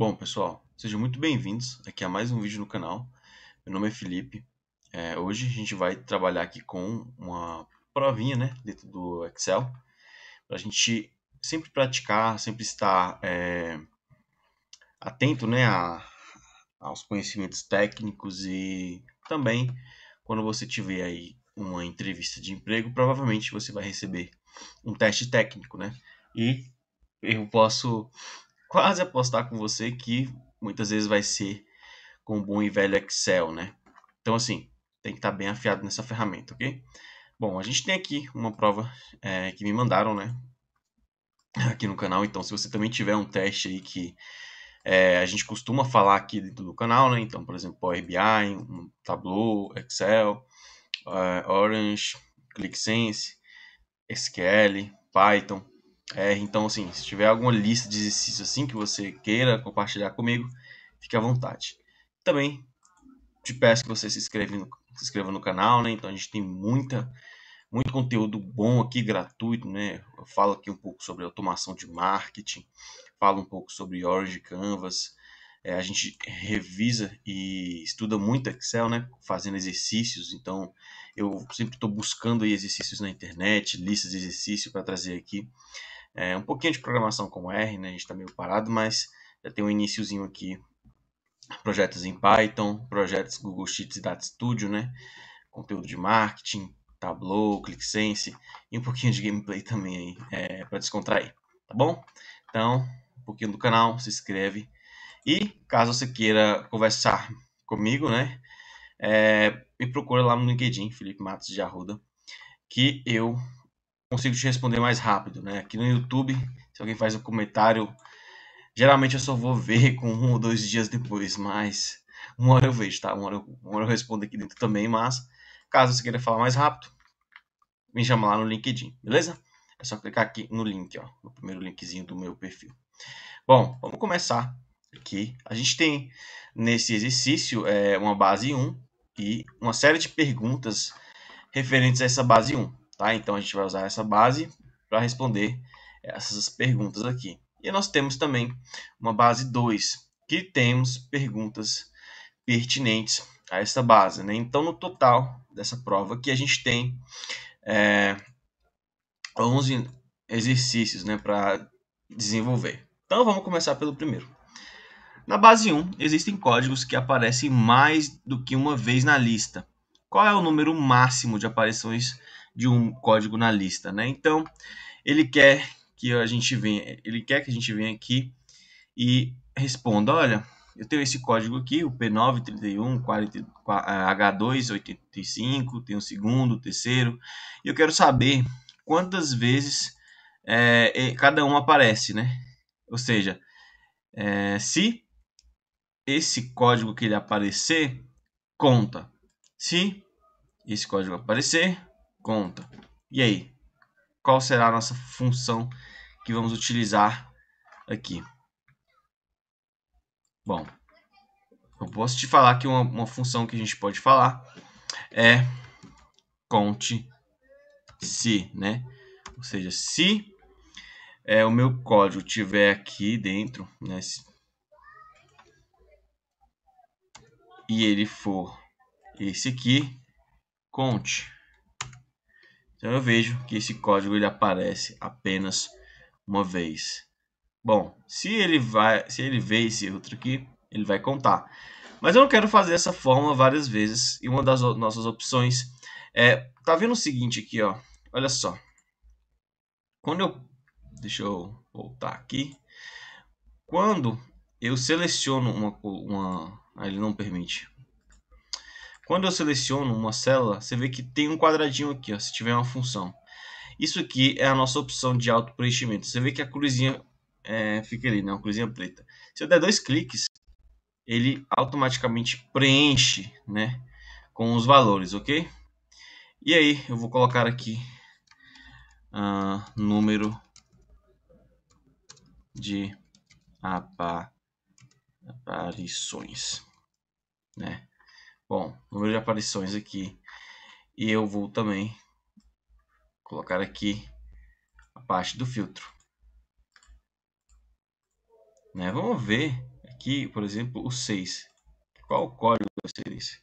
Bom, pessoal, sejam muito bem-vindos aqui a mais um vídeo no canal. Meu nome é Felipe. É, hoje a gente vai trabalhar aqui com uma provinha né, dentro do Excel para a gente sempre praticar, sempre estar é, atento né, a, aos conhecimentos técnicos e também quando você tiver aí uma entrevista de emprego, provavelmente você vai receber um teste técnico, né? E eu posso quase apostar com você que muitas vezes vai ser com o bom e velho Excel, né? Então, assim, tem que estar tá bem afiado nessa ferramenta, ok? Bom, a gente tem aqui uma prova é, que me mandaram, né? Aqui no canal, então se você também tiver um teste aí que é, a gente costuma falar aqui dentro do canal, né? Então, por exemplo, Power BI, um Tableau, Excel, uh, Orange, ClickSense, SQL, Python. É, então, assim, se tiver alguma lista de exercícios assim que você queira compartilhar comigo, fique à vontade. Também te peço que você se inscreva no, se inscreva no canal, né? Então a gente tem muita, muito conteúdo bom aqui, gratuito, né? Eu falo aqui um pouco sobre automação de marketing, falo um pouco sobre Orange Canvas. É, a gente revisa e estuda muito Excel, né? Fazendo exercícios. Então, eu sempre estou buscando exercícios na internet, listas de exercício para trazer aqui. É, um pouquinho de programação com R, né? A gente está meio parado, mas já tem um iníciozinho aqui. Projetos em Python, projetos Google Sheets e Data Studio, né? Conteúdo de marketing, Tableau, ClickSense e um pouquinho de gameplay também aí, é, para descontrair, tá bom? Então, um pouquinho do canal, se inscreve. E caso você queira conversar comigo, né? É, me procura lá no LinkedIn, Felipe Matos de Arruda, que eu consigo te responder mais rápido, né? Aqui no YouTube, se alguém faz um comentário, geralmente eu só vou ver com um ou dois dias depois, mas uma hora eu vejo, tá? Uma hora eu, uma hora eu respondo aqui dentro também, mas caso você queira falar mais rápido, me chama lá no LinkedIn, beleza? É só clicar aqui no link, ó, no primeiro linkzinho do meu perfil. Bom, vamos começar aqui. A gente tem nesse exercício é, uma base 1 e uma série de perguntas referentes a essa base 1. Tá? Então a gente vai usar essa base para responder essas perguntas aqui. E nós temos também uma base 2, que temos perguntas pertinentes a essa base. Né? Então, no total dessa prova aqui, a gente tem é, 11 exercícios né, para desenvolver. Então, vamos começar pelo primeiro. Na base 1, existem códigos que aparecem mais do que uma vez na lista. Qual é o número máximo de aparições de um código na lista, né? Então, ele quer que a gente venha, ele quer que a gente venha aqui e responda, olha, eu tenho esse código aqui, o P931H285, é, tem o segundo, o terceiro, e eu quero saber quantas vezes é, cada um aparece, né? Ou seja, é, se esse código que ele aparecer, conta. Se esse código aparecer, conta. E aí? Qual será a nossa função que vamos utilizar aqui? Bom, eu posso te falar que uma, uma função que a gente pode falar é conte se, né? Ou seja, se é, o meu código tiver aqui dentro, né? e ele for esse aqui, conte então eu vejo que esse código ele aparece apenas uma vez. Bom, se ele vai, se ele vê esse outro aqui, ele vai contar. Mas eu não quero fazer essa fórmula várias vezes e uma das nossas opções é, tá vendo o seguinte aqui, ó? Olha só. Quando eu deixa eu voltar aqui. Quando eu seleciono uma, uma ele não permite quando eu seleciono uma célula, você vê que tem um quadradinho aqui, ó, se tiver uma função. Isso aqui é a nossa opção de auto preenchimento. Você vê que a cruzinha é, fica ali, né? Uma cruzinha preta. Se eu der dois cliques, ele automaticamente preenche, né? Com os valores, ok? E aí, eu vou colocar aqui uh, número de apa aparições, né? Bom, número de aparições aqui. E eu vou também colocar aqui a parte do filtro. Né? Vamos ver aqui, por exemplo, o 6. Qual o código seria esse?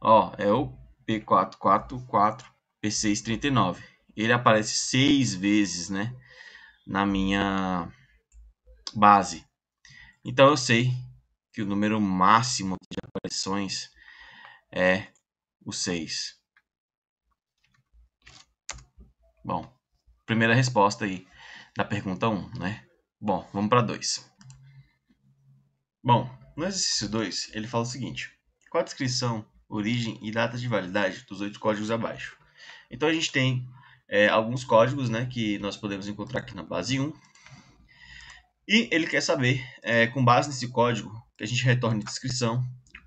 Ó, é o P444P639. Ele aparece seis vezes, né? Na minha base. Então eu sei que o número máximo de aparições é o 6. Bom, primeira resposta aí da pergunta 1, né? Bom, vamos para 2. Bom, no exercício 2, ele fala o seguinte: qual a descrição, origem e data de validade dos oito códigos abaixo? Então a gente tem é, alguns códigos né, que nós podemos encontrar aqui na base 1. E ele quer saber, é, com base nesse código, que a gente retorne descrição,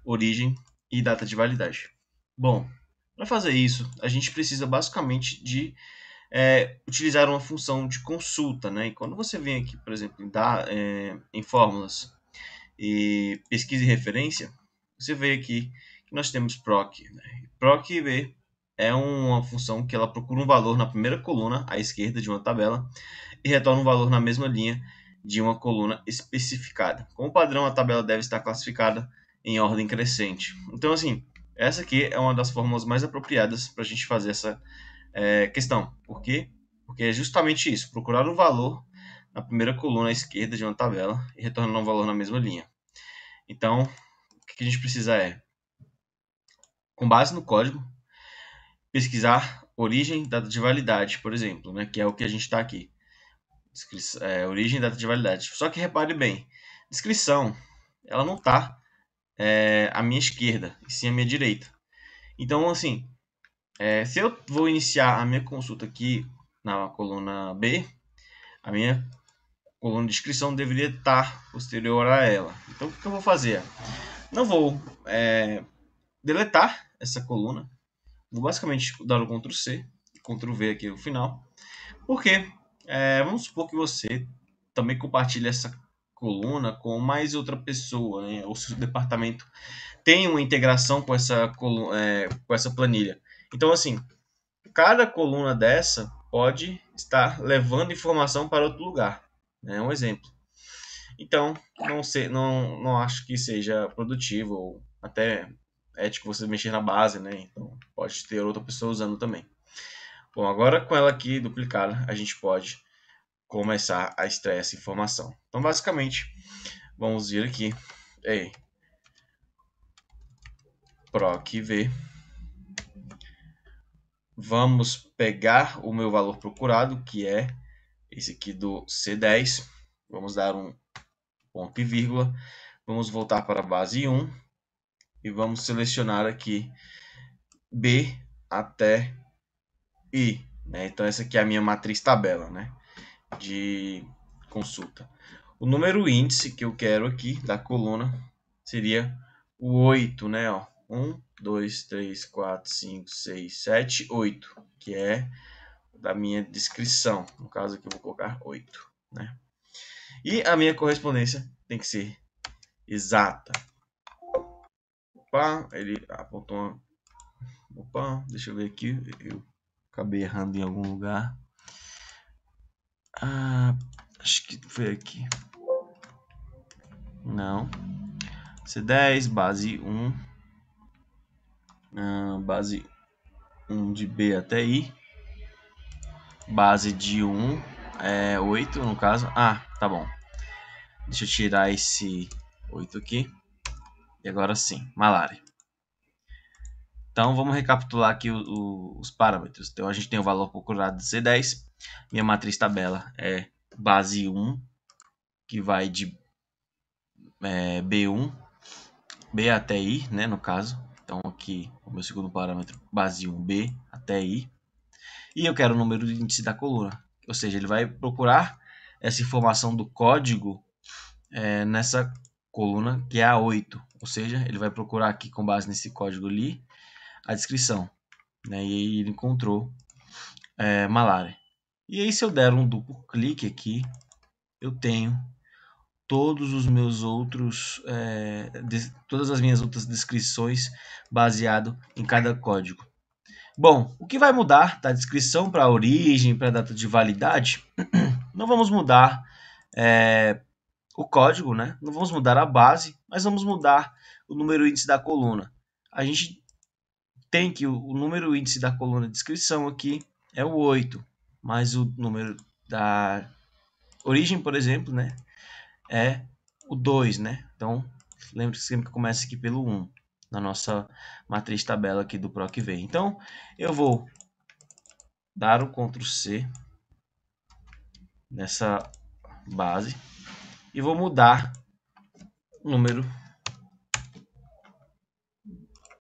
origem e data de validade. Bom, para fazer isso, a gente precisa basicamente de é, utilizar uma função de consulta. Né? E quando você vem aqui, por exemplo, em, da, é, em fórmulas e pesquisa e referência, você vê aqui que nós temos PROC. Né? PROC é uma função que ela procura um valor na primeira coluna à esquerda de uma tabela e retorna um valor na mesma linha de uma coluna especificada. Como padrão, a tabela deve estar classificada em ordem crescente. Então, assim, essa aqui é uma das fórmulas mais apropriadas para a gente fazer essa é, questão. Por quê? Porque é justamente isso, procurar um valor na primeira coluna à esquerda de uma tabela e retornar um valor na mesma linha. Então, o que a gente precisa é, com base no código, pesquisar origem, data de validade, por exemplo, né, que é o que a gente está aqui. É, origem, data de validade. Só que repare bem, descrição, ela não está é, a minha esquerda, e sim a minha direita. Então, assim, é, se eu vou iniciar a minha consulta aqui na coluna B, a minha coluna de inscrição deveria estar posterior a ela. Então, o que eu vou fazer? Não vou é, deletar essa coluna, vou basicamente dar o Ctrl C, Ctrl V aqui no final, porque é, vamos supor que você também compartilhe essa coluna com mais outra pessoa, né? ou se o departamento tem uma integração com essa, coluna, é, com essa planilha. Então, assim, cada coluna dessa pode estar levando informação para outro lugar. É né? um exemplo. Então, não, sei, não, não acho que seja produtivo ou até ético você mexer na base, né? Então, pode ter outra pessoa usando também. Bom, agora com ela aqui duplicada, a gente pode começar a extrair essa informação. Então, basicamente, vamos vir aqui PROC procv. Vamos pegar o meu valor procurado, que é esse aqui do C10. Vamos dar um ponto e vírgula. Vamos voltar para a base 1 e vamos selecionar aqui B até I. Né? Então, essa aqui é a minha matriz tabela. Né? de consulta. O número índice que eu quero aqui da coluna seria o 8, né? Ó. 1, 2, 3, 4, 5, 6, 7, 8, que é da minha descrição. No caso aqui eu vou colocar 8, né? E a minha correspondência tem que ser exata. Opa, ele apontou uma... Opa, deixa eu ver aqui. Eu acabei errando em algum lugar. Ah, acho que foi aqui. Não. C10, base 1. Ah, base 1 de B até I. Base de 1 é 8, no caso. Ah, tá bom. Deixa eu tirar esse 8 aqui. E agora sim, malária. Então vamos recapitular aqui o, o, os parâmetros. Então a gente tem o valor procurado de C10, minha matriz tabela é base 1, que vai de é, B1, B até I, né, no caso. Então aqui o meu segundo parâmetro, base 1, B até I. E eu quero o número de índice da coluna. Ou seja, ele vai procurar essa informação do código é, nessa coluna que é a 8. Ou seja, ele vai procurar aqui com base nesse código ali a descrição. Né? E ele encontrou é, malária. E aí se eu der um duplo clique aqui, eu tenho todos os meus outros, é, eh, de, todas as minhas outras descrições baseado em cada código. Bom, o que vai mudar da descrição para a origem, para a data de validade? Não vamos mudar é, o código, né? Não vamos mudar a base, mas vamos mudar o número índice da coluna. A gente tem que o, o número índice da coluna de descrição aqui é o 8 mas o número da origem, por exemplo, né, é o 2, né? Então, lembre-se sempre que começa aqui pelo 1 um, na nossa matriz tabela aqui do PROC-V. Então, eu vou dar o Ctrl C nessa base e vou mudar o número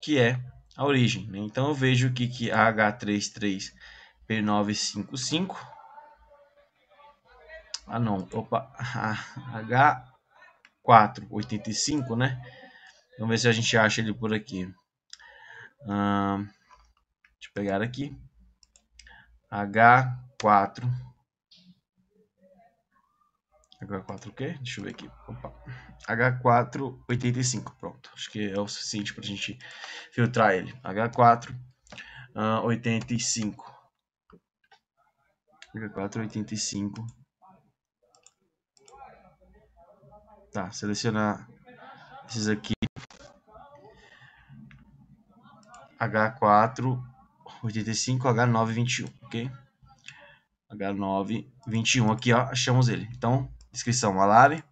que é a origem. Né? Então, eu vejo aqui que a H33 P955. Ah, não. Opa. H485, né? Vamos ver se a gente acha ele por aqui. Ah, deixa eu pegar aqui. H4. H4 o quê? Deixa eu ver aqui. Opa. H485. Pronto. Acho que é o suficiente para a gente filtrar ele. h 485 uh, 4,85. Tá, selecionar esses aqui. H4, 85, h 921 ok? h 921 aqui, ó, achamos ele. Então, descrição, Alare,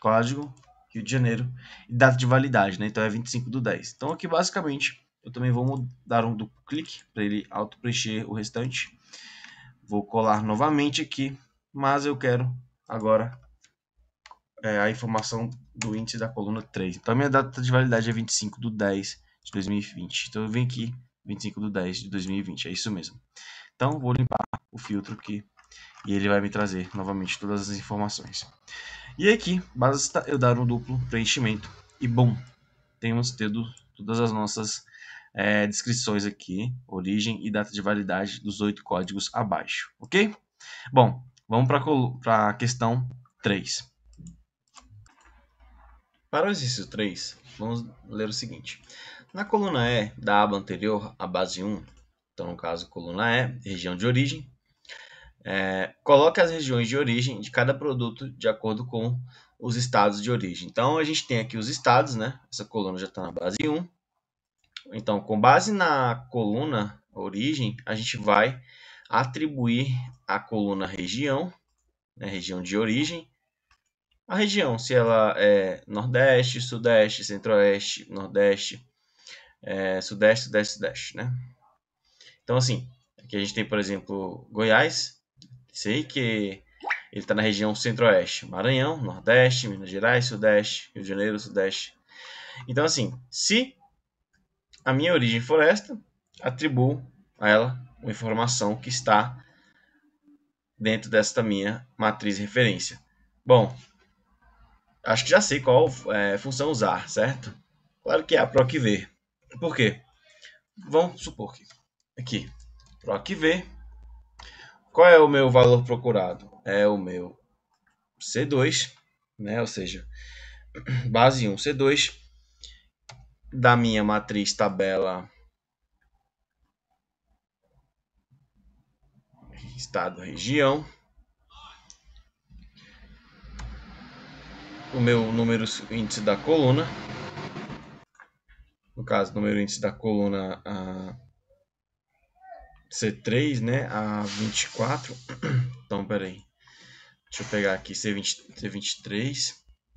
código, Rio de Janeiro e data de validade, né? Então é 25 do 10. Então aqui basicamente eu também vou dar um duplo clique para ele auto preencher o restante. Vou colar novamente aqui, mas eu quero agora é, a informação do índice da coluna 3. Então, minha data de validade é 25 de 10 de 2020. Então, eu venho aqui, 25 de 10 de 2020, é isso mesmo. Então, vou limpar o filtro aqui e ele vai me trazer novamente todas as informações. E aqui, basta eu dar um duplo preenchimento e, bom, temos tido todas as nossas é, descrições aqui, origem e data de validade dos oito códigos abaixo, ok? Bom, vamos para a questão 3. Para o exercício 3, vamos ler o seguinte. Na coluna E da aba anterior, a base 1, então no caso coluna E, região de origem, é, coloque as regiões de origem de cada produto de acordo com os estados de origem. Então a gente tem aqui os estados, né? Essa coluna já está na base 1. Então, com base na coluna origem, a gente vai atribuir à coluna região, né, região de origem, a região, se ela é Nordeste, Sudeste, Centro-Oeste, Nordeste, é, Sudeste, Sudeste, Sudeste, né? Então, assim, aqui a gente tem, por exemplo, Goiás, sei que ele está na região Centro-Oeste, Maranhão, Nordeste, Minas Gerais, Sudeste, Rio de Janeiro, Sudeste. Então, assim, se a minha origem floresta, atribuo a ela uma informação que está dentro desta minha matriz referência. Bom, acho que já sei qual é, função usar, certo? Claro que é a proc v. Por quê? Vamos supor que aqui, proc v. Qual é o meu valor procurado? É o meu C2, né? Ou seja, base 1 C2 da minha matriz tabela estado região o meu número índice da coluna no caso número índice da coluna a C3 né a 24 então peraí deixa eu pegar aqui C20 C23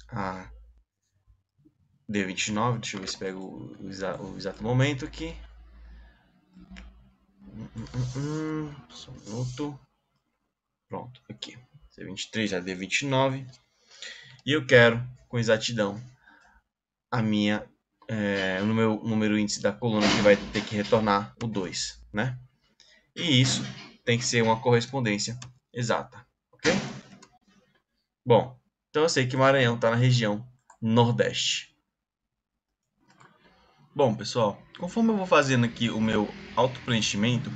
a D29, deixa eu ver se pego o, exa o exato momento aqui. Hum, hum, hum. hum só um minuto. Pronto, aqui. C23 já é D29. E eu quero, com exatidão, a minha, é, no meu número índice da coluna que vai ter que retornar o 2, né? E isso tem que ser uma correspondência exata, ok? Bom, então eu sei que Maranhão está na região Nordeste. Bom, pessoal, conforme eu vou fazendo aqui o meu auto-preenchimento,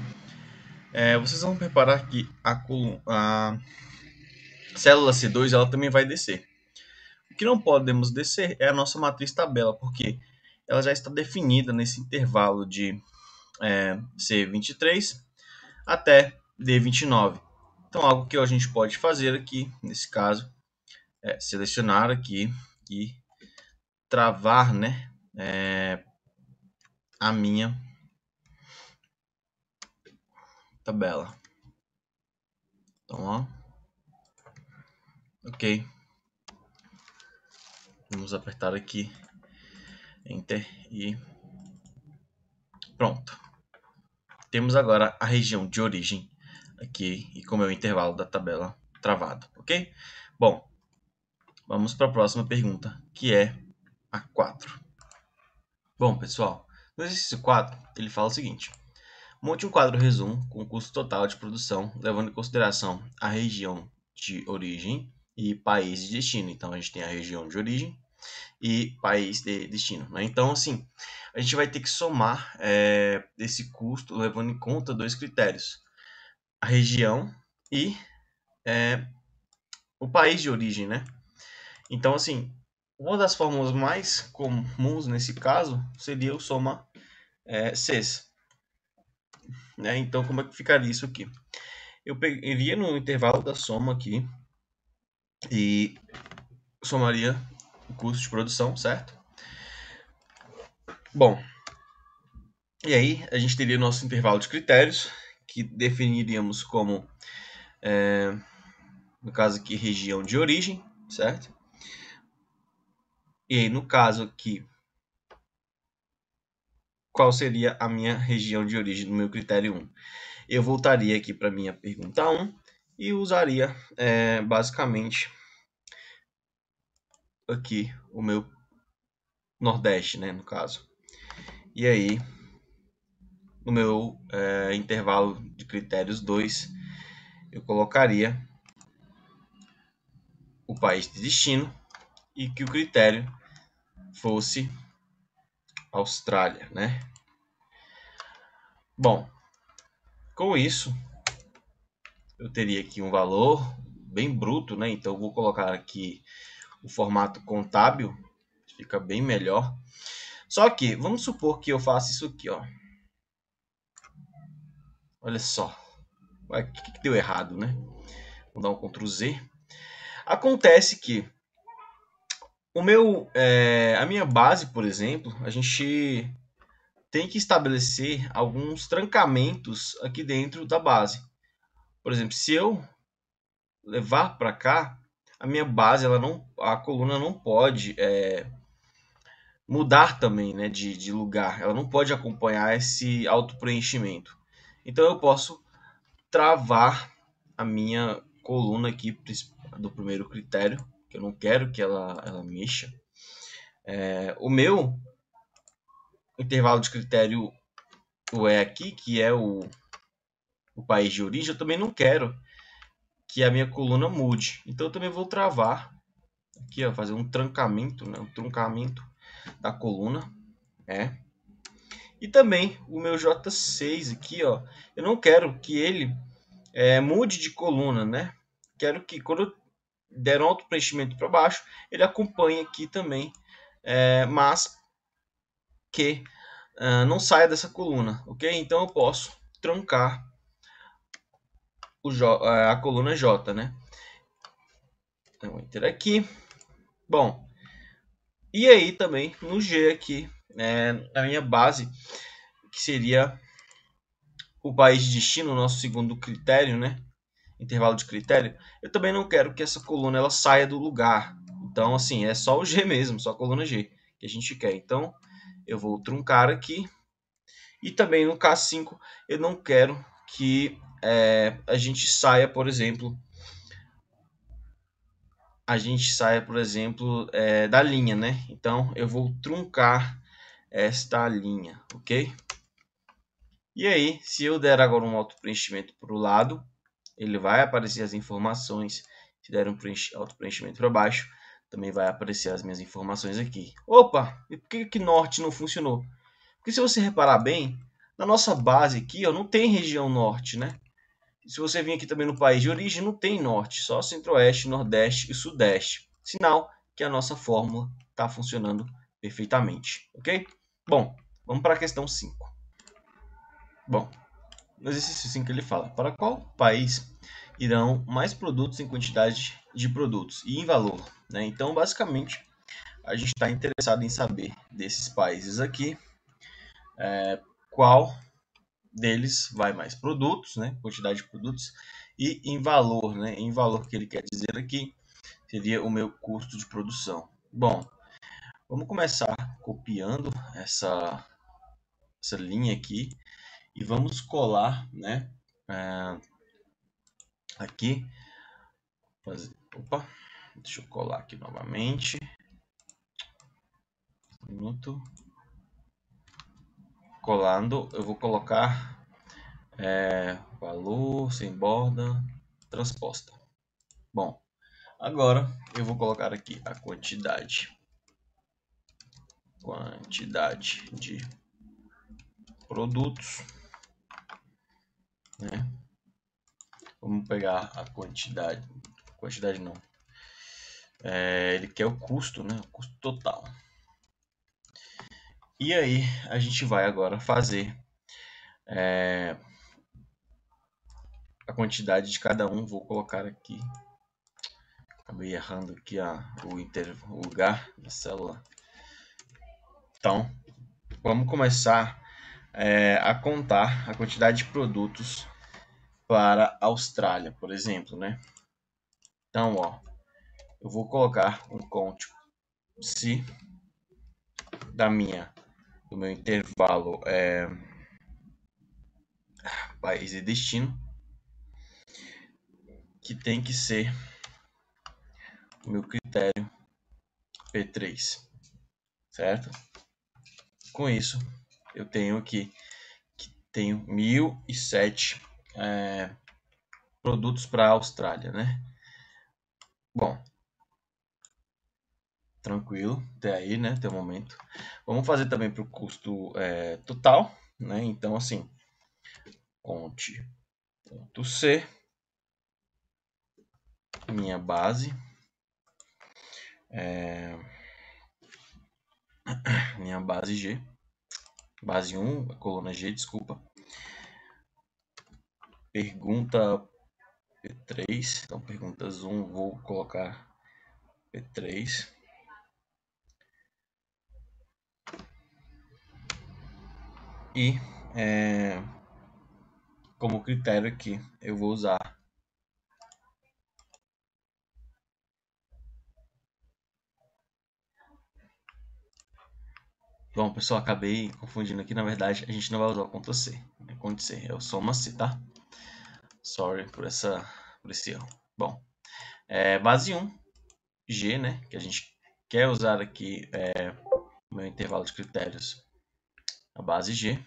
é, vocês vão reparar que a, a, célula C2 ela também vai descer. O que não podemos descer é a nossa matriz tabela, porque ela já está definida nesse intervalo de é, C23 até D29. Então, algo que a gente pode fazer aqui, nesse caso, é selecionar aqui e travar, né? É, a minha tabela. Então, ó. Ok. Vamos apertar aqui Enter e pronto. Temos agora a região de origem aqui e como é o intervalo da tabela travado, ok? Bom, vamos para a próxima pergunta, que é a 4. Bom, pessoal, no exercício 4, ele fala o seguinte: monte um quadro resumo com o custo total de produção, levando em consideração a região de origem e país de destino. Então a gente tem a região de origem e país de destino. Né? Então, assim, a gente vai ter que somar é, esse custo levando em conta dois critérios: a região e é, o país de origem, né? Então, assim, uma das fórmulas mais comuns nesse caso seria o soma é, Né? Então, como é que ficaria isso aqui? Eu iria no intervalo da soma aqui e somaria o custo de produção, certo? Bom, e aí a gente teria nosso intervalo de critérios, que definiríamos como, é, no caso aqui, região de origem, certo? E aí, no caso aqui, qual seria a minha região de origem no meu critério 1. Eu voltaria aqui para minha pergunta 1 e usaria é, basicamente aqui o meu Nordeste, né, no caso. E aí, no meu é, intervalo de critérios 2, eu colocaria o país de destino e que o critério fosse Austrália, né? Bom, com isso, eu teria aqui um valor bem bruto, né? Então vou colocar aqui o formato contábil, fica bem melhor. Só que, vamos supor que eu faça isso aqui, ó. Olha só. O que, que deu errado, né? Vou dar um Ctrl Z. Acontece que o meu, é, a minha base, por exemplo, a gente tem que estabelecer alguns trancamentos aqui dentro da base. Por exemplo, se eu levar para cá, a minha base, ela não, a coluna não pode é, mudar também né, de, de lugar. Ela não pode acompanhar esse autopreenchimento. Então eu posso travar a minha coluna aqui do primeiro critério, que eu não quero que ela, ela mexa. É, o meu intervalo de critério é aqui, que é o, o país de origem, eu também não quero que a minha coluna mude. Então eu também vou travar aqui, ó, fazer um trancamento, né, um truncamento da coluna, é. E também o meu J6 aqui, ó, eu não quero que ele é, mude de coluna, né? Quero que quando eu der um auto preenchimento para baixo, ele acompanhe aqui também, é, mas que uh, não saia dessa coluna, ok? Então eu posso trancar ah, a coluna J, né? Então, enter aqui. Bom, e aí também no G aqui, né, a minha base, que seria o país de destino, nosso segundo critério, né? Intervalo de critério. Eu também não quero que essa coluna ela saia do lugar. Então, assim, é só o G mesmo, só a coluna G que a gente quer. Então, eu vou truncar aqui. E também no K5 eu não quero que é, a gente saia, por exemplo, a gente saia, por exemplo, é, da linha, né? Então eu vou truncar esta linha, ok? E aí, se eu der agora um auto-preenchimento para o lado, ele vai aparecer as informações. Se der um auto-preenchimento para baixo, também vai aparecer as minhas informações aqui. Opa, e por que, que norte não funcionou? Porque se você reparar bem, na nossa base aqui ó, não tem região norte, né? Se você vir aqui também no país de origem, não tem norte, só centro-oeste, nordeste e sudeste. Sinal que a nossa fórmula está funcionando perfeitamente, ok? Bom, vamos para a questão 5. Bom, no exercício 5 ele fala, para qual país irão mais produtos em quantidade de produtos e em valor. Né? Então, basicamente, a gente está interessado em saber desses países aqui é, qual deles vai mais produtos, né? quantidade de produtos e em valor, né? em valor que ele quer dizer aqui seria o meu custo de produção. Bom, vamos começar copiando essa, essa linha aqui e vamos colar, né? É, aqui. Fazer, opa, deixa eu colar aqui novamente. Um minuto. Colando, eu vou colocar é, valor sem borda transposta. Bom, agora eu vou colocar aqui a quantidade quantidade de produtos, né? Vamos pegar a quantidade. Quantidade não. É, ele quer o custo, né? O custo total. E aí, a gente vai agora fazer é, a quantidade de cada um. Vou colocar aqui. Acabei errando aqui a, o, inter, o lugar da célula. Então, vamos começar é, a contar a quantidade de produtos para a Austrália, por exemplo, né? Então, ó, eu vou colocar um count se da minha do meu intervalo é país e destino que tem que ser o meu critério P3, certo? Com isso, eu tenho aqui que tenho 1007 é, produtos para a Austrália, né? Bom, tranquilo, até aí, né? Até o momento. Vamos fazer também para o custo é, total, né? Então, assim, conte ponto C, minha base, é, minha base G, base 1, coluna G, desculpa, Pergunta P3. Então, perguntas 1, vou colocar P3. E é, como critério aqui, eu vou usar Bom, pessoal, acabei confundindo aqui. Na verdade, a gente não vai usar o Ctrl C. É né? o Ctrl C, é o soma C, tá? Sorry por, essa, por esse erro. Bom, é, base 1, G, né, que a gente quer usar aqui é, meu intervalo de critérios, a base G.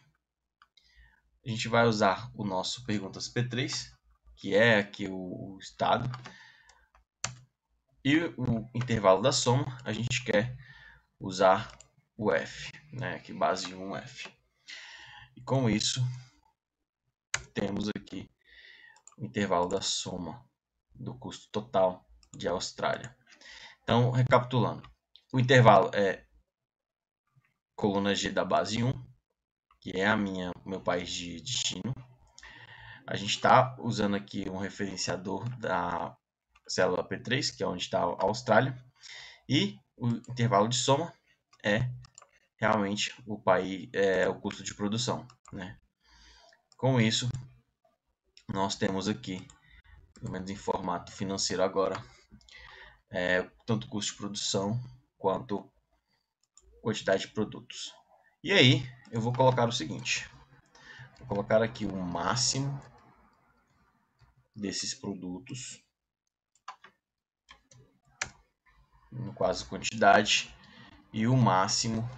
A gente vai usar o nosso perguntas P3, que é aqui o, o estado. E o intervalo da soma, a gente quer usar o F, né, que base 1 F. E com isso, temos aqui o intervalo da soma do custo total de Austrália. Então, recapitulando, o intervalo é coluna G da base 1, que é a minha, meu país de destino. A gente está usando aqui um referenciador da célula P3, que é onde está a Austrália. E o intervalo de soma é realmente o, país, é, o custo de produção. Né? Com isso, nós temos aqui, pelo menos em formato financeiro agora, é, tanto custo de produção quanto quantidade de produtos. E aí, eu vou colocar o seguinte. Vou colocar aqui o máximo desses produtos. No caso, quantidade. E o máximo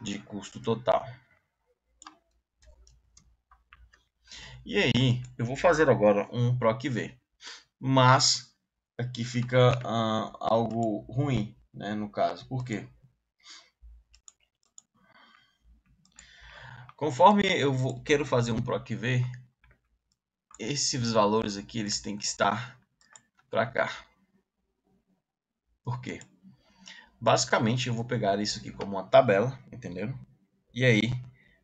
de custo total. E aí, eu vou fazer agora um PROC V. Mas, aqui fica uh, algo ruim, né, no caso. Por quê? Conforme eu vou, quero fazer um PROC V, esses valores aqui, eles têm que estar para cá. Por quê? Basicamente, eu vou pegar isso aqui como uma tabela, entendeu? E aí,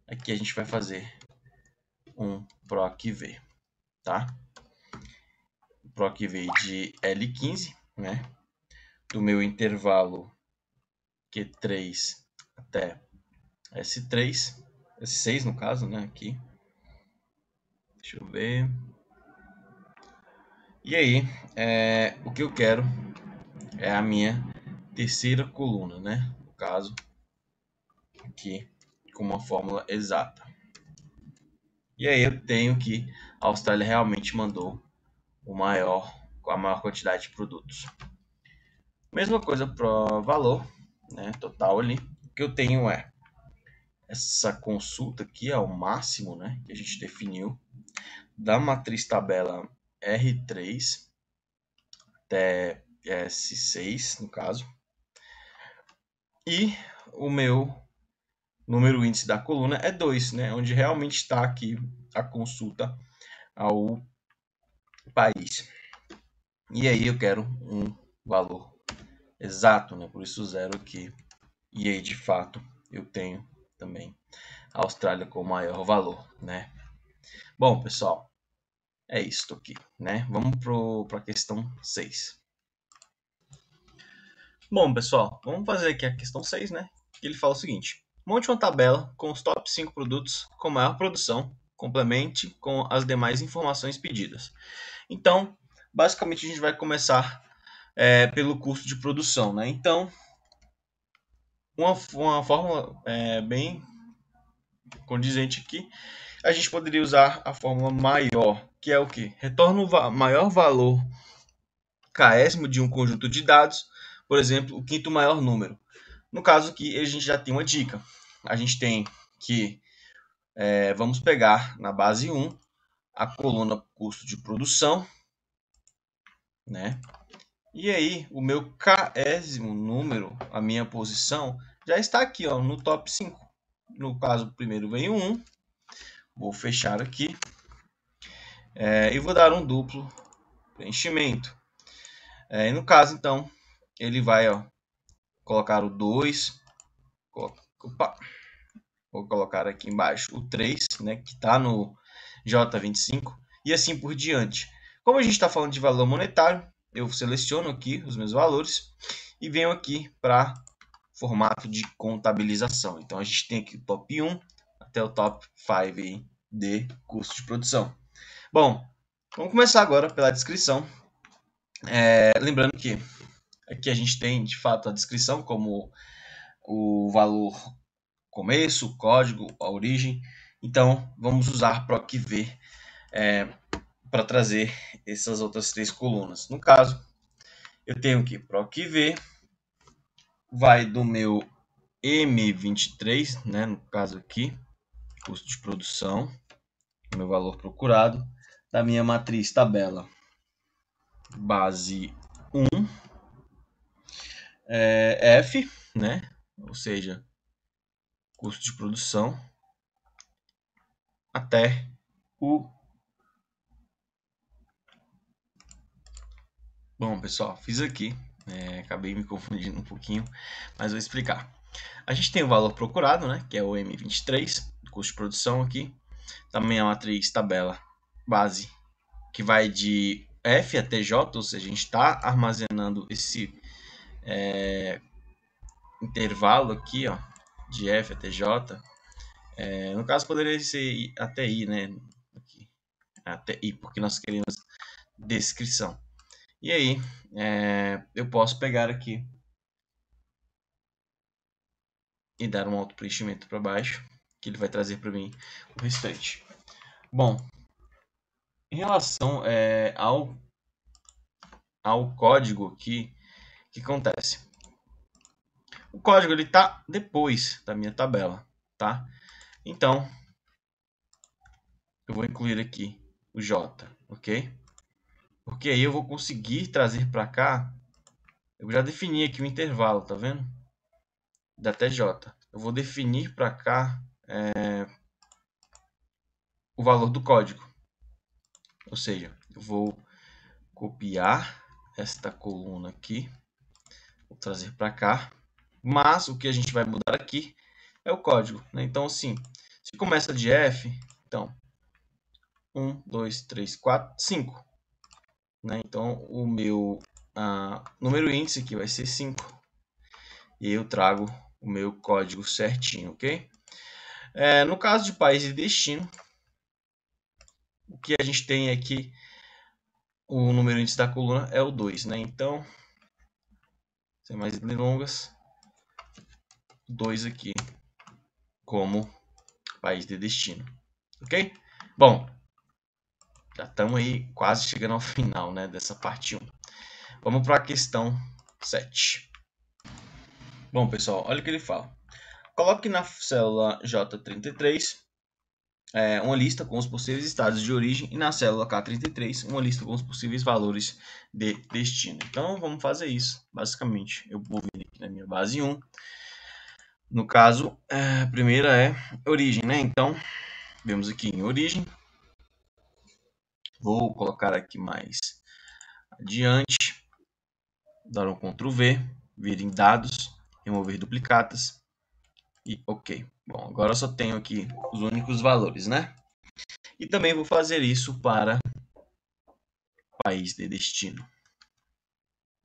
aqui a gente vai fazer um PROC-V, tá? PROC-V de L15, né? Do meu intervalo Q3 até S3, S6 no caso, né? Aqui. Deixa eu ver. E aí, é, o que eu quero é a minha terceira coluna, né? No caso, aqui, com uma fórmula exata. E aí eu tenho que a Austrália realmente mandou o maior, a maior quantidade de produtos. Mesma coisa para valor, né, total ali. O que eu tenho é essa consulta aqui é o máximo, né, que a gente definiu da matriz tabela R3 até S6, no caso. E o meu número índice da coluna é 2, né? onde realmente está aqui a consulta ao país. E aí eu quero um valor exato, né? por isso zero aqui. E aí, de fato, eu tenho também a Austrália com maior valor. Né? Bom, pessoal, é isto aqui. Né? Vamos para a questão 6. Bom, pessoal, vamos fazer aqui a questão 6, né? Ele fala o seguinte. Monte uma tabela com os top 5 produtos com maior produção, complemente com as demais informações pedidas. Então, basicamente a gente vai começar é, pelo custo de produção. Né? Então, uma, uma fórmula é, bem condizente aqui, a gente poderia usar a fórmula maior, que é o que? Retorna o maior valor késimo de um conjunto de dados, por exemplo, o quinto maior número. No caso aqui, a gente já tem uma dica. A gente tem que é, vamos pegar na base 1 a coluna custo de produção, né? E aí, o meu késimo número, a minha posição, já está aqui ó, no top 5. No caso, primeiro vem o 1. Vou fechar aqui. É, e vou dar um duplo preenchimento. É, no caso, então, ele vai ó, colocar o 2, opa, vou colocar aqui embaixo o 3, né, que está no J25, e assim por diante. Como a gente está falando de valor monetário, eu seleciono aqui os meus valores e venho aqui para formato de contabilização. Então a gente tem aqui o top 1 até o top 5 de custo de produção. Bom, vamos começar agora pela descrição. É, lembrando que Aqui a gente tem de fato a descrição, como o valor começo, código, a origem. Então vamos usar procv é, para trazer essas outras três colunas. No caso, eu tenho que procv vai do meu M23, né, no caso aqui, custo de produção, meu valor procurado, da minha matriz tabela base 1 é F, né? Ou seja, custo de produção até o Bom, pessoal, fiz aqui, é, acabei me confundindo um pouquinho, mas vou explicar. A gente tem o valor procurado, né, que é o M23, custo de produção aqui. Também é a matriz tabela base, que vai de F até J, ou seja, a gente está armazenando esse é, intervalo aqui, ó, de F até J é, no caso poderia ser até I, né? Aqui. Até I, porque nós queremos descrição. E aí, é, eu posso pegar aqui e dar um auto preenchimento para baixo, que ele vai trazer para mim o restante. Bom, em relação é, ao, ao código aqui, que acontece? O código ele está depois da minha tabela, tá? Então, eu vou incluir aqui o J, ok? Porque aí eu vou conseguir trazer para cá, eu já defini aqui o intervalo, tá vendo? Da TJ. Eu vou definir para cá é, o valor do código. Ou seja, eu vou copiar esta coluna aqui Vou trazer para cá. Mas o que a gente vai mudar aqui é o código. Né? Então, assim, se começa de F, então, 1, 2, 3, 4, 5. Né? Então, o meu ah, número índice aqui vai ser 5. E eu trago o meu código certinho, ok? É, no caso de país e destino, o que a gente tem aqui, o número índice da coluna é o 2, né? Então, sem mais delongas, dois aqui como país de destino, ok? Bom, já estamos aí quase chegando ao final né, dessa parte 1. Vamos para a questão 7. Bom, pessoal, olha o que ele fala. Coloque na célula J33 é, uma lista com os possíveis estados de origem e na célula K33 uma lista com os possíveis valores de destino. Então vamos fazer isso, basicamente. Eu vou vir aqui na minha base 1. No caso, é, a primeira é origem, né? Então, vemos aqui em origem. Vou colocar aqui mais adiante. Dar um Ctrl V, vir em dados, remover duplicatas e OK. Bom, agora eu só tenho aqui os únicos valores, né? E também vou fazer isso para país de destino.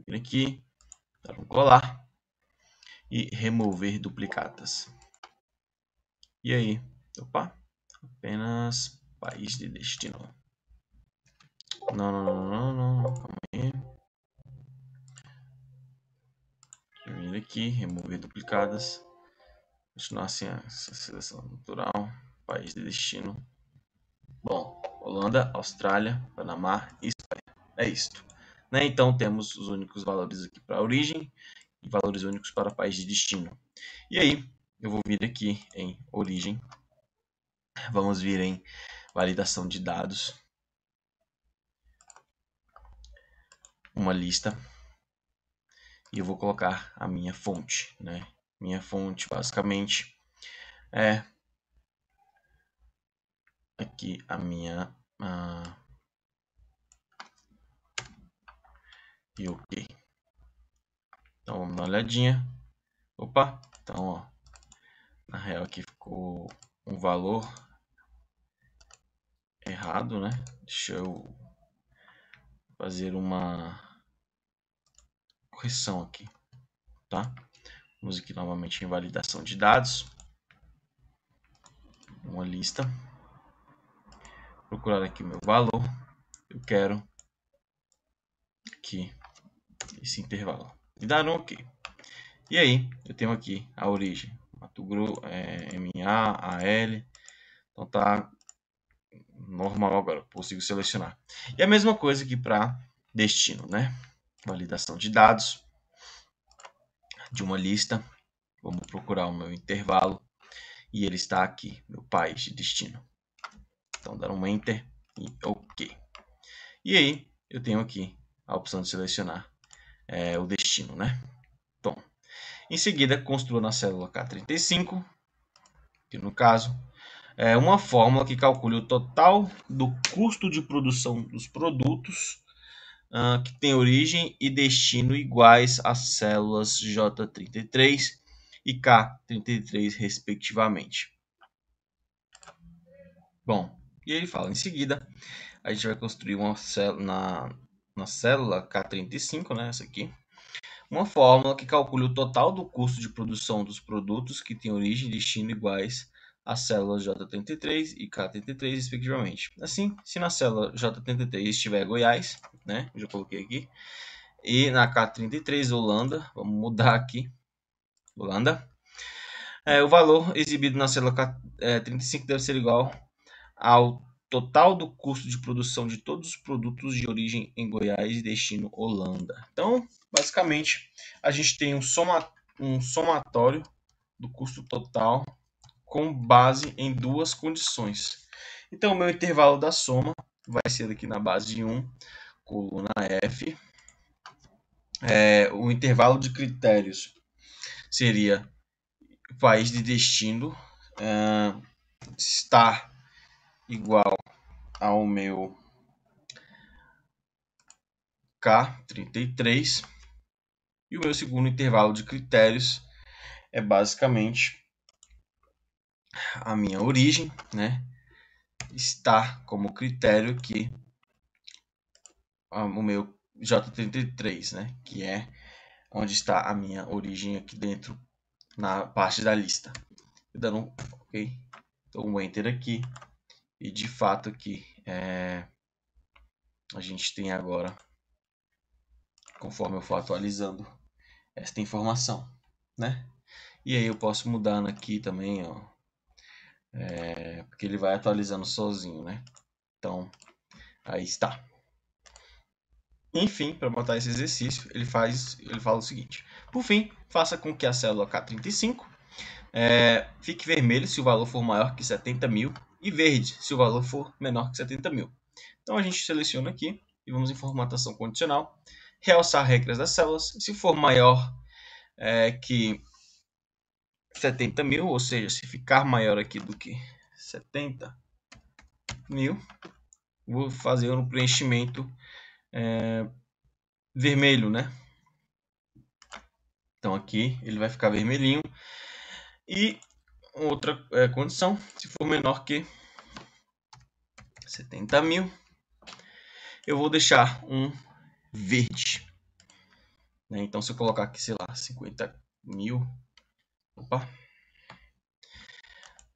Vir aqui, dar um colar e remover duplicatas. E aí? Opa, apenas país de destino. Não, não, não, não, não, calma aí. Vir aqui, remover duplicadas. Continuar assim a seleção natural, país de destino. Bom, Holanda, Austrália, Panamá e Espanha. É isto. Né? Então temos os únicos valores aqui para origem e valores únicos para país de destino. E aí, eu vou vir aqui em origem. Vamos vir em validação de dados. Uma lista. E eu vou colocar a minha fonte, né? minha fonte, basicamente. É aqui a minha. e ok. Então vamos dar uma olhadinha. Opa! Então, ó, na real aqui ficou um valor errado, né? Deixa eu fazer uma correção aqui, tá? Vamos aqui novamente em validação de dados. Uma lista. Procurar aqui o meu valor. Eu quero aqui esse intervalo. E dar um OK. E aí, eu tenho aqui a origem. Mato Grosso, é, MA, AL. Então tá normal agora, consigo selecionar. E a mesma coisa aqui para destino, né? Validação de dados de uma lista. Vamos procurar o meu intervalo. E ele está aqui, meu país de destino. Então, dar um Enter e OK. E aí, eu tenho aqui a opção de selecionar é, o destino, né? Bom, em seguida, construa na célula K35, que no caso é uma fórmula que calcule o total do custo de produção dos produtos uh, que tem origem e destino iguais às células J33 e K33, respectivamente. Bom, e ele fala em seguida, a gente vai construir uma célula na, na célula K35, né, essa aqui, uma fórmula que calcule o total do custo de produção dos produtos que têm origem e destino iguais as células J33 e K33, respectivamente. Assim, se na célula J33 estiver Goiás, né, já coloquei aqui, e na K33 Holanda, vamos mudar aqui, Holanda, é, o valor exibido na célula K35 é, deve ser igual ao total do custo de produção de todos os produtos de origem em Goiás e destino Holanda. Então, basicamente, a gente tem um, soma, um somatório do custo total com base em duas condições. Então, o meu intervalo da soma vai ser aqui na base de 1, coluna F. É, o intervalo de critérios seria país de destino é, estar igual ao meu K33. E o meu segundo intervalo de critérios é basicamente a minha origem, né, está como critério que ah, o meu J33, né, que é onde está a minha origem aqui dentro na parte da lista. Dando um, ok, dou um enter aqui e de fato aqui é, a gente tem agora, conforme eu for atualizando, esta informação, né? E aí eu posso mudar aqui também, ó, é, porque ele vai atualizando sozinho, né? Então, aí está. Enfim, para botar esse exercício, ele faz, ele fala o seguinte: por fim, faça com que a célula K35 é, fique vermelho se o valor for maior que 70 mil e verde se o valor for menor que 70 mil. Então a gente seleciona aqui e vamos em formatação condicional, realçar regras das células. Se for maior é, que 70 mil, ou seja, se ficar maior aqui do que 70 mil, vou fazer um preenchimento é, vermelho, né? Então aqui ele vai ficar vermelhinho. E outra é, condição, se for menor que 70 mil, eu vou deixar um verde. Né? Então se eu colocar aqui, sei lá, 50 mil, Opa.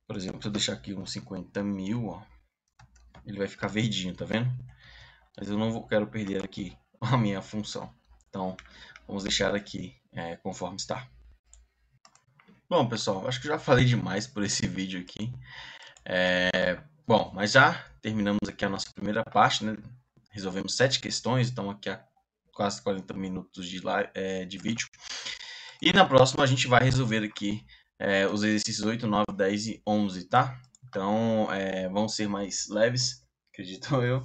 Por exemplo, se eu deixar aqui uns 50 mil, ó, ele vai ficar verdinho, tá vendo? Mas eu não vou, quero perder aqui a minha função. Então, vamos deixar aqui é, conforme está. Bom, pessoal, acho que já falei demais por esse vídeo aqui. É, bom, mas já terminamos aqui a nossa primeira parte, né? Resolvemos sete questões, estamos aqui há quase 40 minutos de, live, é, de vídeo. E na próxima a gente vai resolver aqui é, os exercícios 8, 9, 10 e 11, tá? Então, é, vão ser mais leves, acredito eu.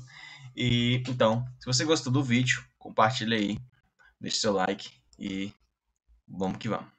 E, então, se você gostou do vídeo, compartilha aí, deixe seu like e vamos que vamos.